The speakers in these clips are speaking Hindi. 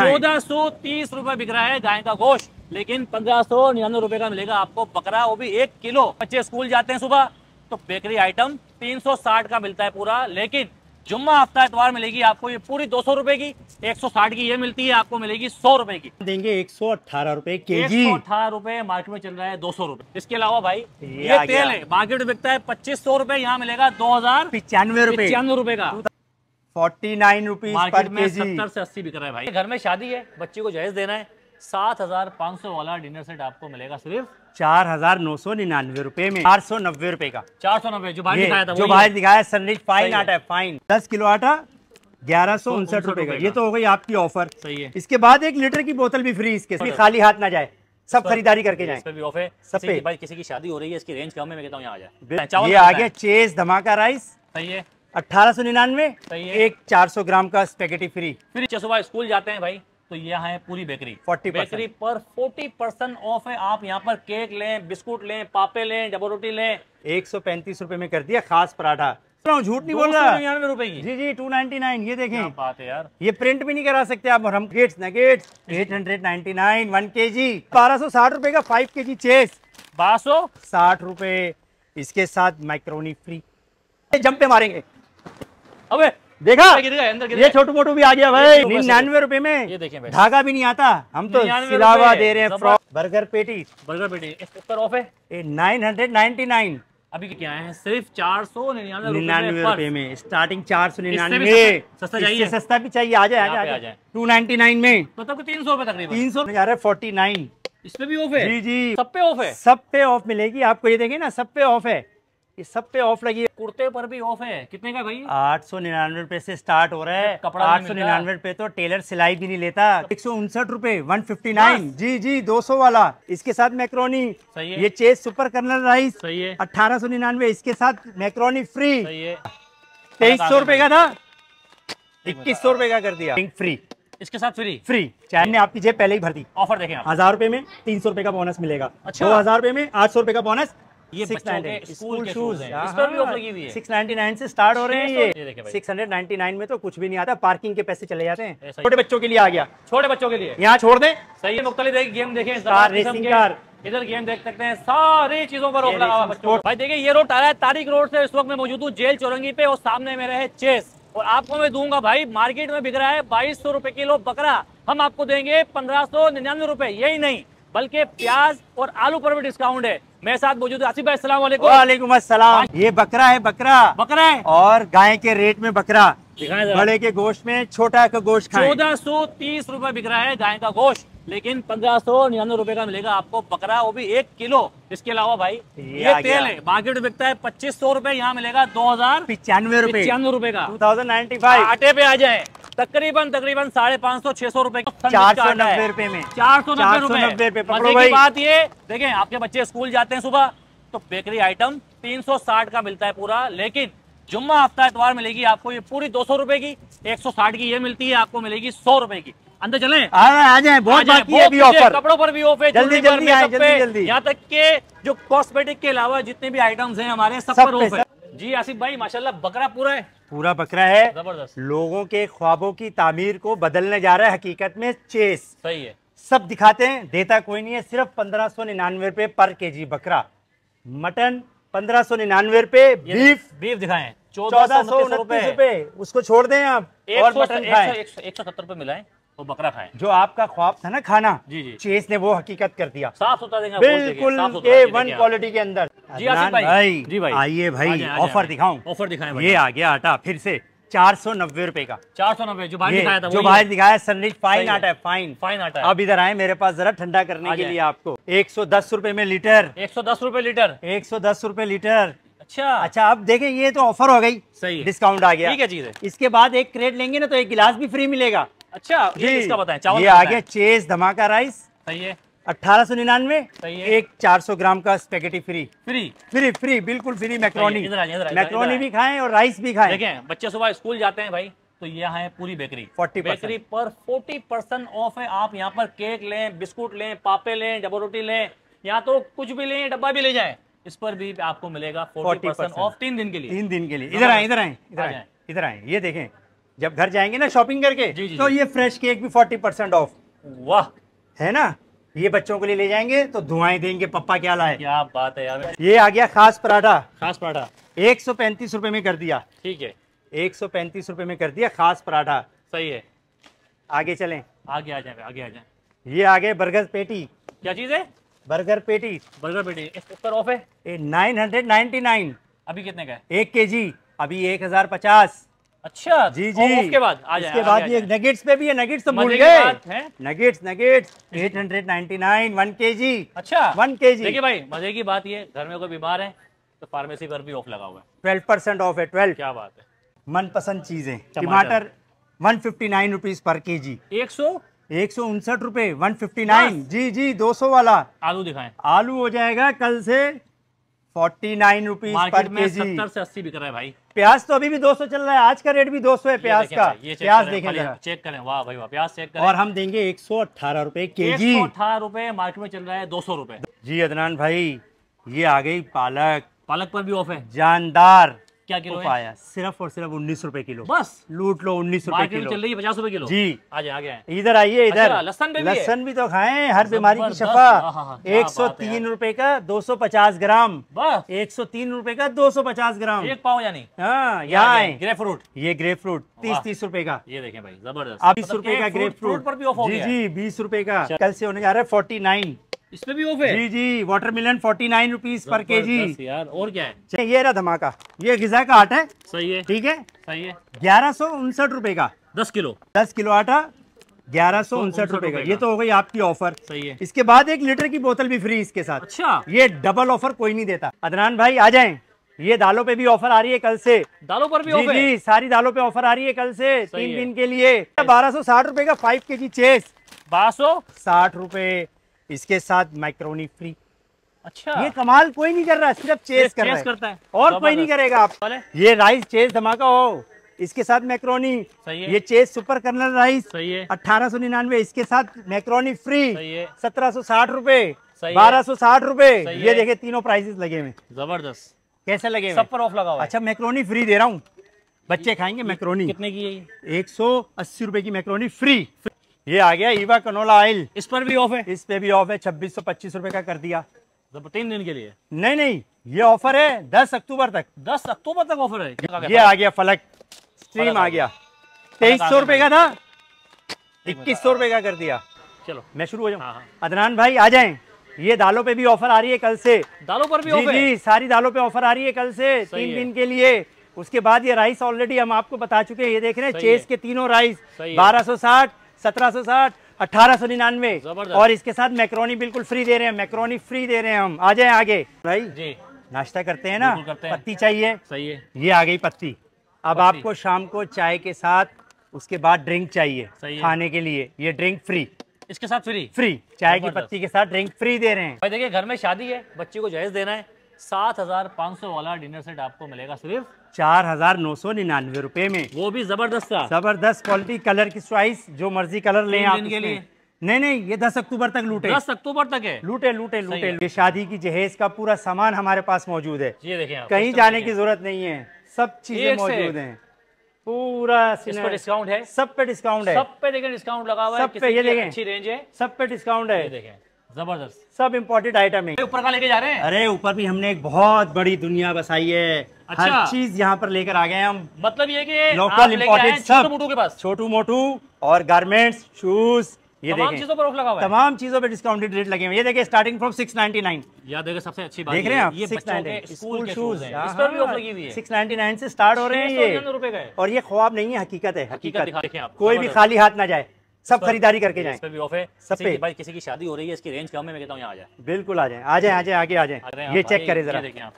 हाँ चौदह सौ तीस रूपए बिक रहा है गाय का गोश्त लेकिन पंद्रह सौ निन्यानवे रूपए का मिलेगा आपको बकरा वो भी एक किलो बच्चे स्कूल जाते हैं सुबह तो बेकरी आइटम तीन सौ साठ का मिलता है पूरा लेकिन जुम्मा हफ्ता एतवार मिलेगी आपको ये पूरी दो सौ रूपए की एक सौ साठ की ये मिलती है आपको मिलेगी सौ रूपए की देंगे एक सौ अठारह रूपए के जी अठारह रूपए मार्केट में चल रहा है दो सौ रूपए इसके अलावा भाई ये तेल है मार्केट में बिकता है पच्चीस सौ रूपये यहाँ मिलेगा दो हजार पिचानवे रूपए पिचानवे रूपए का फोर्टी नाइन रुपीज के जी सत्तर से अस्सी बिक रहा है भाई घर में शादी है बच्ची को जहेज देना है सात हजार पाँच सौ वाला डिनर सेट आपको मिलेगा सिर्फ चार हजार नौ सौ निन्यानवे रूपए में चार सौ नब्बे रूपए का चार सौ नब्बे जो भाई दिखाया था जो भाई दिखाया सनरिच फाइन आटा है फाइन दस किलो आटा ग्यारह सौ उनसठ रूपए का ये तो हो गई आपकी ऑफर सही है इसके बाद एक लीटर की बोतल भी फ्री इसके साथ खाली हाथ ना जाए सब खरीदारी करके जाए भी ऑफ है सब पे भाई किसी की शादी हो रही है इसकी रेंज कम है मैं कहता हूँ यहाँ आ जाए ये चेस धमाका राइस सही है अट्ठारह सौ निन्यानवे एक चार सौ ग्राम का स्पेगेटी फ्री फिर सुबह स्कूल जाते हैं भाई तो यहाँ है पूरी बेकरी 40 बेकरी पर 40 परसेंट ऑफ है आप यहाँ पर केक लें बिस्कुट लें पापे लें डबल रोटी लें एक सौ पैंतीस रूपए में कर दिया खास पराठा झूठ नहीं बोल रहा निन्यानवे रुपए की जी जी टू नाइनटी नाइन ये देखें बात है यार ये प्रिंट भी नहीं करा सकते आप हम gets nuggets eight hundred ninety nine one K G बारह सौ साठ रुपए का फाइव के जी चेस बारह सौ साठ रुपए इसके साथ माइक्रोनी फ्री जंप पे मारेंगे अबे देखा अंदर ये छोटू मोटू भी आ गया भाई निन्यानवे रुपए में ये देखिए धागा भी नहीं आता हम तो सिलावा दे रहे हैं बर्गर पेटी बर्गर पेटी ऑफ है नाइन हंड्रेड नाइनटी नाइन अभी क्या है सिर्फ चार सौ निन्यानवे रुपए में स्टार्टिंग चार सौ निन्यानवे सस्ता चाहिए सस्ता भी चाहिए आ जाए आ जाए टू नाइनटी नाइन में मतलब तीन सौ रुपए तक तीन सौ जा फोर्टी नाइन इसमें भी ऑफ है जी जी सब पे ऑफ है सब पे ऑफ मिलेगी आपको ये देखिए ना सब पे ऑफ है ये सब पे ऑफ लगी है कुर्ते पर भी ऑफ है कितने का भाई आठ सौ निन्यानवे रूपए से स्टार्ट हो रहा है कपड़ा आठ सौ निन्यानवे रूपए तो टेलर सिलाई भी नहीं लेता एक सौ उनसठ रूपए वन फिफ्टी नाइन जी जी दो सौ वाला इसके साथ मैक्रोनी सही है ये चेस सुपर कर्नल राइस सही है अठारह सौ निन्यानवे इसके साथ मैक्रोनी फ्री तेईस सौ रूपए का था इक्कीस सौ रूपये का कर दिया फ्री इसके साथ फ्री फ्री चैन ने आपकी जेब पहले ही भर दी ऑफर देखें हजार रुपए में तीन सौ रुपए का बोनस मिलेगा अच्छा। दो हजार रुपए में आठ सौ रुपए का बोनस ये स्कूल शूज हाँ, से स्टार्ट हो रहे हैं ये देखिए नाइन में तो कुछ भी नहीं आता पार्किंग के पैसे चले जाते हैं छोटे बच्चों के लिए आ गया छोटे बच्चों के लिए यहाँ छोड़ दे सही है गेम इधर गेम देख सकते हैं सारी चीजों पर रोक लगा हुआ भाई देखिए ये रोड आ रहा है तारीख रोड से इस वक्त मैं मौजूद हूँ जेल चौरंगी पे और सामने मेरे है चेस और आपको मैं दूंगा भाई मार्केट में बिक रहा है बाईस सौ रुपए किलो बकरा हम आपको देंगे पंद्रह सौ निन्यानवे रुपए यही नहीं बल्कि प्याज और आलू पर भी डिस्काउंट है मेरे साथ मौजूद आसिफ भाई वालेकुम अस्सलाम ये बकरा है बकरा बकरा है और गाय के रेट में बकरा बड़े के गोश्त में छोटा का गोश्त चौदह सौ तीस रूपए बिक रहा है गाय का गोश्त लेकिन पंद्रह सौ निन्यानवे रूपए का मिलेगा आपको बकरा वो भी एक किलो इसके अलावा भाई ये, तेल है मार्केट में बिकता है पच्चीस सौ रूपए यहाँ मिलेगा दो हजार पिचानवे रूपए पिचानवे रूपए का टू थाउजेंड नाइन्टी फाइव आटे पे आ जाए तकरीबन तकरीबन साढ़े पाँच सौ छह सौ रूपए चार सौ नब्बे रूपए में चार सौ नब्बे रूपए बात ये देखें आपके बच्चे स्कूल जाते हैं सुबह तो बेकरी आइटम तीन सौ साठ का मिलता है पूरा लेकिन जुम्मा हफ्ता एतवार मिलेगी आपको ये पूरी दो सौ रूपये की एक सौ साठ की ये मिलती है आपको मिलेगी सौ रुपए की अंदर चले आ जाए बहुत बाकी है भी ऑफर कपड़ों पर भी ऑफर जल्दी जल्दी जल्दी जल्दी यहाँ तक के जो कॉस्मेटिक के अलावा जितने भी आइटम्स हैं हमारे सब पर ऑफर जी आसिफ भाई माशाल्लाह बकरा पूरा है पूरा बकरा है जबरदस्त लोगों के ख्वाबों की तामीर को बदलने जा रहा है हकीकत में चेस सही है सब दिखाते हैं देता कोई नहीं है सिर्फ पंद्रह सौ निन्यानवे रुपए पर के जी बकरा मटन पंद्रह सौ निन्यानवे रुपए बीफ बीफ दिखाए चौदह सौ रुपए उसको छोड़ दें आप एक सौ सत्तर रुपए मिलाए वो बकरा खाए जो आपका ख्वाब था ना खाना जी जी चेस ने वो हकीकत कर दिया साफ सुथरा देंगे बिल्कुल ए वन क्वालिटी के अंदर जी भाई भाई जी भाई आइए भाई ऑफर दिखाऊं ऑफर दिखाएं ये आ गया आटा फिर से चार सौ नब्बे रूपए का चार सौ नब्बे जो बाहर दिखाया था जो भाई दिखाया सनरिच फाइन आटा है फाइन फाइन आटा अब इधर आए मेरे पास जरा ठंडा करने के लिए आपको एक सौ दस रूपए में लीटर एक सौ दस रूपए लीटर एक सौ दस रूपए लीटर अच्छा अच्छा अब देखें ये तो ऑफर हो गई सही डिस्काउंट आ गया ठीक है चीज है इसके बाद एक क्रेट लेंगे ना तो एक गिलास भी फ्री मिलेगा अच्छा ये इसका बताएं चावल ये आ गया चेस धमाका राइस सही है अठारह सौ निन्यानवे एक चार सौ ग्राम का spaghetti free free free free बिल्कुल फ्री मैक्रोनी मैक्रोनी भी खाएं और राइस भी खाएं देखें बच्चे सुबह स्कूल जाते हैं भाई तो यहाँ है पूरी बेकरी 40 बेकरी पर 40 परसेंट ऑफ है आप यहाँ पर केक लें बिस्कुट लें पापे लें डबल रोटी लें या तो कुछ भी लें डब्बा भी ले जाए इस पर भी आपको मिलेगा फोर्टी परसेंट ऑफ तीन दिन के लिए तीन दिन के लिए इधर आए इधर आए इधर आए इधर आए ये देखें जब घर जाएंगे ना शॉपिंग करके जी, जी, तो ये फ्रेश केक भी फोर्टी परसेंट ऑफ वाह है ना ये बच्चों के लिए ले जाएंगे तो दुआएं देंगे पप्पा क्या लाए क्या बात है यार ये आ गया खास पराठा खास पराठा एक सौ पैंतीस रूपए में कर दिया ठीक है एक सौ पैंतीस रूपए में कर दिया खास पराठा सही है आगे चले आगे आ जाए आगे आ जाए ये आ गए बर्गर पेटी क्या चीज है बर्गर पेटी बर्गर पेटी इस पर ऑफ है नाइन हंड्रेड नाइनटी नाइन अभी कितने का है एक के जी अभी एक हजार पचास अच्छा जी तो जी उसके बाद आ इसके बाद ये नगेट्स पे भी है नगेट्स तो भूल गए नगेट्स नगेट्स 899 वन केजी अच्छा वन केजी देखिए भाई मजे की बात ये घर में कोई बीमार है तो फार्मेसी पर भी ऑफ लगा हुआ है 12 ऑफ है 12 क्या बात है मनपसंद चीजें टमाटर वन फिफ्टी नाइन रुपीज पर के जी एक सौ एक सौ उनसठ रूपए वन फिफ्टी नाइन जी जी दो सौ वाला आलू दिखाएं आलू हो जाएगा कल से फोर्टी नाइन रुपीज पर के जी सत्तर से अस्सी बिक रहा है भाई प्याज तो अभी भी 200 चल रहा है आज का रेट भी 200 है प्याज का प्याज देखें चेक करें वाह भाई वाह प्याज चेक करें और हम देंगे एक सौ अठारह रूपए के जी अठारह रूपए मार्केट में चल रहा है दो सौ रूपए जी अदनान भाई ये आ गई पालक पालक पर भी ऑफ है जानदार क्या किलो पाया सिर्फ और सिर्फ उन्नीस रूपए किलो बस लूट लो उन्नीस रूपए किलो चल रही है पचास रूपए किलो जी आ गया है इधर आइए अच्छा, इधर लसन भी लसन भी तो खाए हर बीमारी की शफा हाँ, हाँ, हाँ। एक सौ तीन रूपए का दो सौ पचास ग्राम बस एक सौ तीन रूपए का दो सौ पचास ग्राम एक पाओ यानी यहाँ आए ग्रे फ्रूट ये ग्रे फ्रूट तीस तीस रूपए का ये देखें भाई जबरदस्त बीस मतलब रूपए का ग्रे फ्रूट पर भी ऑफर जी जी बीस रूपए का अच्छा। कल से होने जा रहा है फोर्टी नाइन इसमें भी ऑफ है जी जी watermelon forty nine rupees पर के जी यार और क्या है अच्छा, ये रहा धमाका ये गिजा का आटा है सही है ठीक है सही है ग्यारह सौ उनसठ रूपए का दस किलो दस किलो आटा ग्यारह सौ उनसठ रूपए का ये तो हो गई आपकी ऑफर सही है इसके बाद एक लीटर की बोतल भी फ्री इसके साथ अच्छा ये डबल ऑफर कोई नहीं देता अदनान भाई आ जाए ये दालों पे भी ऑफर आ रही है कल से दालों पर भी जी, जी सारी दालों पे ऑफर आ रही है कल से तीन दिन के लिए बारह सौ साठ रूपए का फाइव के जी चेस बारह सौ साठ रूपए इसके साथ माइक्रोनी फ्री अच्छा ये कमाल कोई नहीं कर रहा सिर्फ चेस कर रहा है करता है और कोई नहीं करेगा आप ये राइस चेस धमाका हो इसके साथ मैक्रोनी ये चेस सुपर कर्नल राइस सही है अठारह सौ निन्यानवे इसके साथ मैक्रोनी फ्री सत्रह सौ साठ रूपए बारह सौ साठ रूपए ये देखे तीनों प्राइसेस लगे हुए जबरदस्त कैसे लगे सब पर ऑफ लगा हुआ अच्छा मैक्रोनी फ्री दे रहा हूँ बच्चे खाएंगे मैक्रोनी कितने की है एक सौ अस्सी रूपए की मैक्रोनी फ्री ये आ गया ईवा कनोला ऑयल इस पर भी ऑफ है इस पे भी ऑफ है छब्बीस सौ पच्चीस रूपए का कर दिया तो तीन दिन के लिए नहीं नहीं ये ऑफर है दस अक्टूबर तक दस अक्टूबर तक ऑफर है ये आ गया फलक स्ट्रीम आ गया तेईस सौ रूपये का था इक्कीस सौ रूपये का कर दिया चलो मैं शुरू हो जाऊँ हाँ, हाँ। अदनान भाई आ जाए ये दालों पे भी ऑफर आ रही है कल से दालों पर भी ऑफर जी सारी दालों पे ऑफर आ रही है कल से तीन दिन के लिए उसके बाद ये राइस ऑलरेडी हम आपको बता चुके हैं ये देख रहे हैं चेस के तीनों राइस बारह सौ साठ सत्रह सौ साठ अठारह सौ निन्यानवे और इसके साथ मैक्रोनी बिल्कुल फ्री दे रहे हैं मैक्रोनी फ्री दे रहे हैं हम आ जाए आगे भाई जी नाश्ता करते हैं ना करते हैं। पत्ती चाहिए सही है ये आ गई पत्ती अब पत्ती। आपको शाम को चाय के साथ उसके बाद ड्रिंक चाहिए खाने के लिए ये ड्रिंक फ्री इसके साथ फ्री फ्री चाय की पत्ती के साथ ड्रिंक फ्री दे रहे हैं भाई देखिए घर में शादी है बच्ची को जहेज देना है सात हजार पाँच सौ वाला डिनर सेट आपको मिलेगा सिर्फ चार हजार नौ सौ निन्यानवे रुपए में वो भी जबरदस्त था जबरदस्त क्वालिटी कलर की चॉइस जो मर्जी कलर लें आप के लिए नहीं नहीं ये दस अक्टूबर तक लूटे दस अक्टूबर तक है लूटे लूटे लूटे ये शादी की जहेज का पूरा सामान हमारे पास मौजूद है ये देखें कहीं जाने की जरूरत नहीं है सब चीजें मौजूद हैं पूरा डिस्काउंट है सब पे डिस्काउंट है सब पे देखें डिस्काउंट लगा हुआ है सब पे ये देखें अच्छी रेंज है सब पे डिस्काउंट है देखें जबरदस्त सब इम्पोर्टेड आइटम है ऊपर का लेके जा रहे हैं अरे ऊपर भी हमने एक बहुत बड़ी दुनिया बसाई है अच्छा। हर चीज यहाँ पर लेकर आ गए हम मतलब ये कि लोकल इम्पोर्टेड सब मोटू के पास छोटू मोटू और गारमेंट्स शूज ये तमाम चीजों पर ऑफ लगा हुआ है तमाम चीजों पे डिस्काउंटेड रेट लगे हुए ये देखिए स्टार्टिंग फ्रॉम 699 याद देखिए सबसे अच्छी बात देख रहे हैं ये बच्चों के स्कूल शूज हाँ। इस पर भी ऑफ लगी हुई है 699 से स्टार्ट हो रहे हैं ये और ये ख्वाब नहीं है हकीकत है हकीकत कोई भी खाली हाथ ना जाए सब खरीदारी करके जाए है सब पे भाई किसी की शादी हो रही है इसकी रेंज कम है मैं कहता हूँ यहाँ आ जाए बिल्कुल आ जाए आ जाए आ जाए आगे आ जाए ये चेक करे जरा देखें आप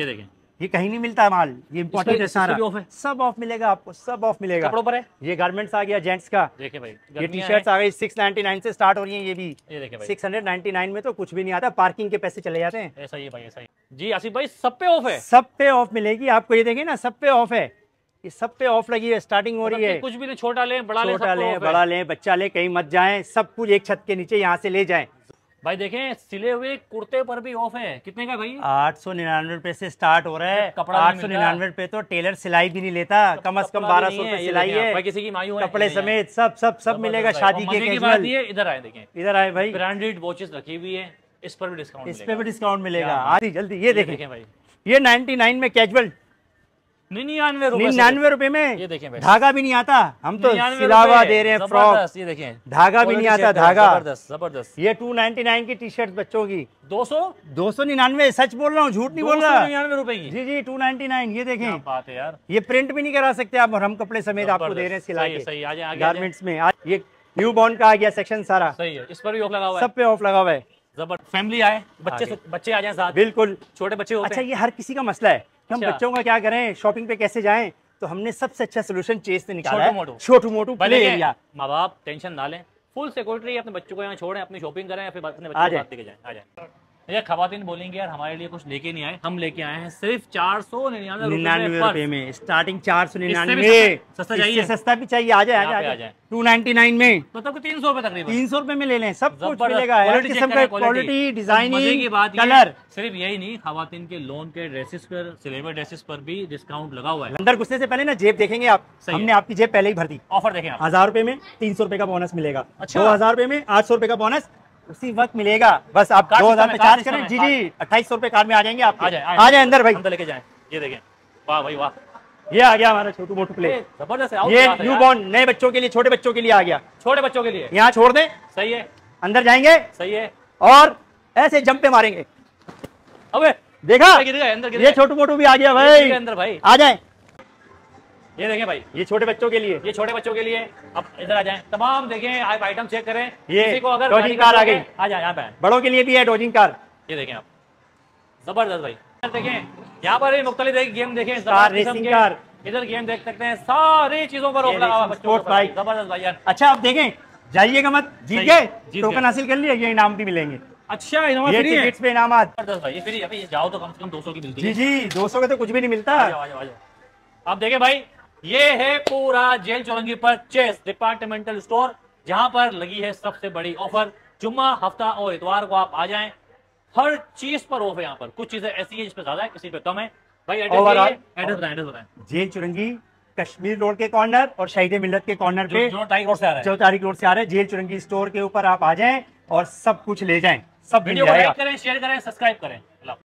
ये देखें ये कहीं नहीं मिलता माल ये इम्पोर्टेंट है सारा ऑफ है सब ऑफ मिलेगा आपको सब ऑफ मिलेगा पर है ये गारमेंट्स आ गया जेंट्स का देखिए भाई ये टी शर्ट्स आ गई 699 से स्टार्ट हो रही है ये भी ये देखिए नाइनटी नाइन में तो कुछ भी नहीं आता पार्किंग के पैसे चले जाते हैं ऐसा ही भाई ऐसा ही जी आसिफ भाई सब पे ऑफ है सब पे ऑफ मिलेगी आपको ये देखिए ना सब पे ऑफ है ये सब पे ऑफ लगी है स्टार्टिंग हो मतलब रही है कुछ भी नहीं छोटा लें बड़ा छोटा लें बड़ा लें बच्चा लें कहीं मत जाएं सब कुछ एक छत के नीचे यहाँ से ले जाएं भाई देखें सिले हुए कुर्ते पर भी ऑफ है कितने का भाई आठ सौ निन्यानवे रूपए से स्टार्ट हो रहा है कपड़ा आठ सौ निन्यानवे रूपए तो टेलर सिलाई भी नहीं लेता कम से कम बारह सौ सिलाई है किसी की मायू कपड़े समेत सब सब सब मिलेगा शादी के इधर आए देखे इधर आए भाई ब्रांडेड वॉचेस रखी हुई है इस पर भी डिस्काउंट इस पर भी डिस्काउंट मिलेगा जल्दी ये देखे भाई ये नाइनटी में कैजुअल निन्यानवे रुपए निन्यानवे रुपए में ये देखें धागा भी नहीं आता हम तो सिलावा दे रहे हैं फ्रॉक ये देखें धागा भी नहीं आता धागा जबरदस्त जबरदस्त ये टू नाइनटी नाइन की टी शर्ट बच्चों की दो सौ दो सौ निन्यानवे सच बोल रहा हूँ झूठ नहीं बोल रहा निन्यानवे रुपए की जी जी टू नाइनटी नाइन ये देखें बात है यार ये प्रिंट भी नहीं करा सकते आप हम कपड़े समेत आपको दे रहे हैं सिलाई गार्मेंट्स में ये न्यू बॉर्न का आ गया सेक्शन सारा सही है इस पर भी ऑफ लगा हुआ है सब पे ऑफ लगा हुआ है जबरदस्त फैमिली आए बच्चे बच्चे आ जाए साथ बिल्कुल छोटे बच्चे अच्छा ये हर किसी का मसला है हम अच्छा। बच्चों का क्या करें शॉपिंग पे कैसे जाएं तो हमने सबसे अच्छा सोल्यूशन चेस से निकाला है छोटू मोटू प्ले एरिया माँ बाप टेंशन ना लें फुल सिक्योरिटी अपने बच्चों को यहाँ छोड़ें अपनी शॉपिंग करें या फिर अपने बच्चों को जाएं आ भैया खातन बोलेंगे यार हमारे लिए कुछ लेके नहीं आए हम लेके आए हैं सिर्फ चार सौ निन्यानवे निन्यानवे रुपए में स्टार्टिंग चार सौ निन्यानवे सस्ता चाहिए सस्ता भी चाहिए आ जाए टू नाइनटी नाइन में मतलब तीन सौ रुपए तक तीन सौ रुपए में ले लें सब कुछ मिलेगा क्वालिटी डिजाइनिंग कलर सिर्फ यही नहीं खातन के लोन के ड्रेसेस पर सिलेबर ड्रेसेस पर भी डिस्काउंट लगा हुआ है अंदर घुसने से पहले ना जेब देखेंगे आप हमने आपकी जेब पहले ही भर दी ऑफर देखें हजार रुपए में तीन सौ रुपए का बोनस मिलेगा अच्छा। दो हजार रुपए में आठ सौ रुपए का बोनस उसी वक्त मिलेगा बस आप दो हजार में करें जी जी अट्ठाईस सौ रुपए कार में आ जाएंगे आप आ जाए आ जाए अंदर भाई तो लेके जाए ये देखें वाह भाई वाह ये आ गया हमारा छोटू मोटू प्ले जबरदस्त ये न्यू बॉर्न नए बच्चों के लिए छोटे बच्चों के लिए आ गया छोटे बच्चों के लिए यहाँ छोड़ दें सही है अंदर जाएंगे सही है और ऐसे जंपे मारेंगे अबे देखा अंदर ये छोटू मोटू भी आ गया भाई अंदर भाई आ जाए ये देखें भाई ये छोटे बच्चों के लिए ये छोटे बच्चों के लिए अब इधर आ जाए तमाम देखें आप आइटम चेक करें ये को अगर डोजिंग कार आ गई आ जाए यहाँ पे बड़ों के लिए भी है डोजिंग कार ये देखें आप जबरदस्त भाई देखें यहाँ पर मुख्तलि गेम देखे कार इधर गेम देख सकते हैं सारी चीजों पर जबरदस्त भाई यार अच्छा आप देखें जाइएगा मत जीत गए टोकन तो हासिल कर लिए ये इनाम भी मिलेंगे अच्छा ये फ्री है पे ये फ्री अभी जाओ तो कम से कम 200 की मिलती है जी जी 200 का तो कुछ भी नहीं मिलता आप देखें भाई ये है पूरा जेल चौरंगी पर चेस डिपार्टमेंटल स्टोर जहां पर लगी है सबसे बड़ी ऑफर जुम्मा हफ्ता और इतवार को आप आ जाए हर चीज पर ऑफ है यहाँ पर कुछ चीजें ऐसी है जिसपे ज्यादा है किसी पे कम है भाई एड्रेस बताए जेल चुरंगी कश्मीर रोड के कॉर्नर और शहीद मिलत के कॉर्नर पे जो तारीख रोड से आ रहे हैं जो तारीख रोड से आ जेल चुरंगी स्टोर के ऊपर आप आ जाए और सब कुछ ले जाए सब वीडियो लाइक करें शेयर करें सब्सक्राइब करें